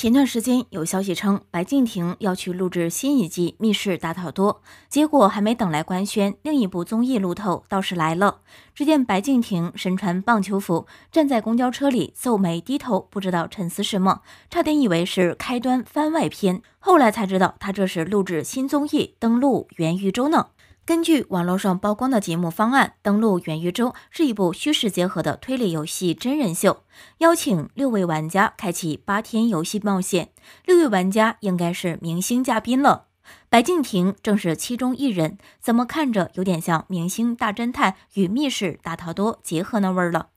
前段时间有消息称白敬亭要去录制新一季《密室大逃脱》，结果还没等来官宣，另一部综艺路透倒是来了。只见白敬亭身穿棒球服，站在公交车里皱眉低头，不知道沉思什么，差点以为是开端番外篇。后来才知道他这是录制新综艺，登陆元宇宙呢。根据网络上曝光的节目方案，登陆元宇宙是一部虚实结合的推理游戏真人秀，邀请六位玩家开启八天游戏冒险。六位玩家应该是明星嘉宾了，白敬亭正是其中一人，怎么看着有点像《明星大侦探》与《密室大逃脱》结合那味儿了。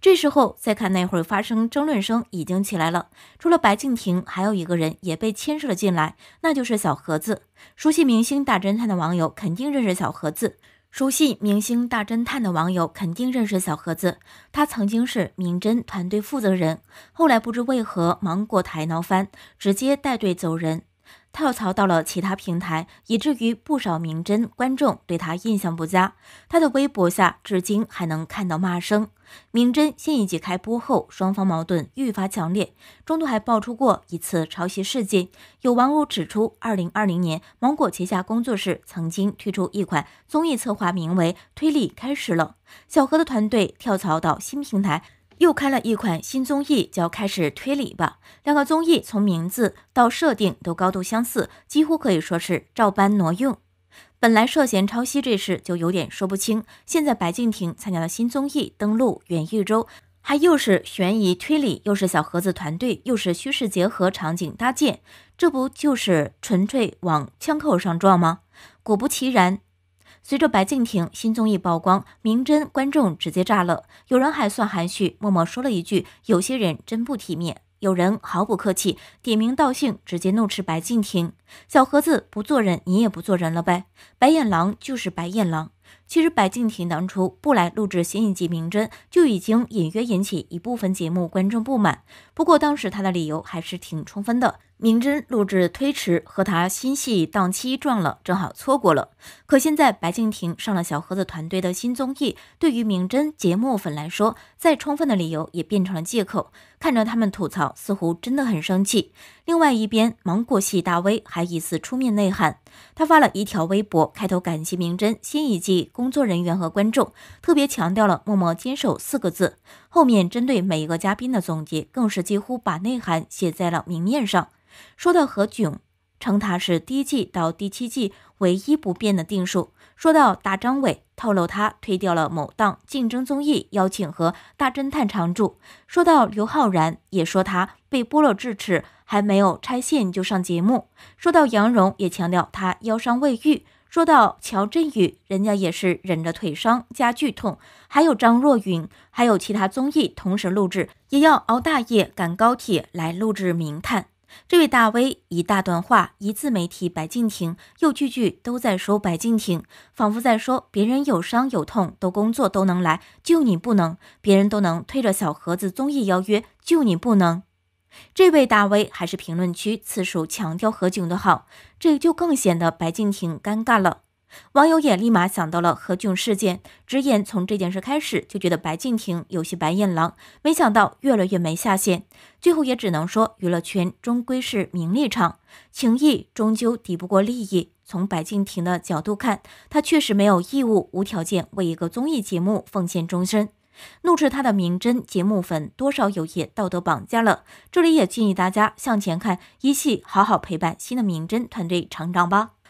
这时候再看，那会儿发生争论声已经起来了。除了白敬亭，还有一个人也被牵涉了进来，那就是小盒子。熟悉《明星大侦探》的网友肯定认识小盒子。熟悉《明星大侦探》的网友肯定认识小盒子。他曾经是名侦团队负责人，后来不知为何芒果台闹翻，直接带队走人。跳槽到了其他平台，以至于不少《名侦观众对他印象不佳。他的微博下至今还能看到骂声。《名侦新一季开播后，双方矛盾愈发强烈，中途还爆出过一次抄袭事件。有网友指出，二零二零年芒果旗下工作室曾经推出一款综艺策划，名为《推理开始了》，小何的团队跳槽到新平台。又开了一款新综艺，叫《开始推理吧》。两个综艺从名字到设定都高度相似，几乎可以说是照搬挪用。本来涉嫌抄袭这事就有点说不清，现在白敬亭参加了新综艺登陆《元宇周》，还又是悬疑推理，又是小盒子团队，又是虚实结合场景搭建，这不就是纯粹往枪口上撞吗？果不其然。随着白敬亭新综艺曝光，《明侦观众直接炸了。有人还算含蓄，默默说了一句：“有些人真不体面。”有人毫不客气，点名道姓，直接怒斥白敬亭：“小盒子不做人，你也不做人了呗！”白眼狼就是白眼狼。其实白敬亭当初不来录制新一季《名侦就已经隐约引起一部分节目观众不满。不过当时他的理由还是挺充分的。明真录制推迟和他新戏档期撞了，正好错过了。可现在白敬亭上了小盒子团队的新综艺，对于明真节目粉来说，再充分的理由也变成了借口。看着他们吐槽，似乎真的很生气。另外一边，芒果系大 V 还疑似出面内涵，他发了一条微博，开头感谢明真新一季工作人员和观众，特别强调了默默坚守四个字。后面针对每一个嘉宾的总结，更是几乎把内涵写在了明面上。说到何炅，称他是第一季到第七季唯一不变的定数。说到大张伟，透露他推掉了某档竞争综艺邀请和《大侦探》常驻。说到刘昊然，也说他被剥了智齿，还没有拆线就上节目。说到杨蓉，也强调他腰伤未愈。说到乔振宇，人家也是忍着腿伤加剧痛。还有张若昀，还有其他综艺同时录制，也要熬大夜赶高铁来录制《名探》。这位大 V 一大段话，一字没提白敬亭，又句句都在说白敬亭，仿佛在说别人有伤有痛都工作都能来，就你不能；别人都能推着小盒子综艺邀约，就你不能。这位大 V 还是评论区次数强调何炅的好，这就更显得白敬亭尴尬了。网友也立马想到了何炅事件，直言从这件事开始就觉得白敬亭有些白眼狼，没想到越来越没下限，最后也只能说娱乐圈终归是名利场，情谊终究抵不过利益。从白敬亭的角度看，他确实没有义务、无条件为一个综艺节目奉献终身，怒斥他的《名侦节目粉多少有些道德绑架了。这里也建议大家向前看，一起好好陪伴新的《名侦团队成长吧。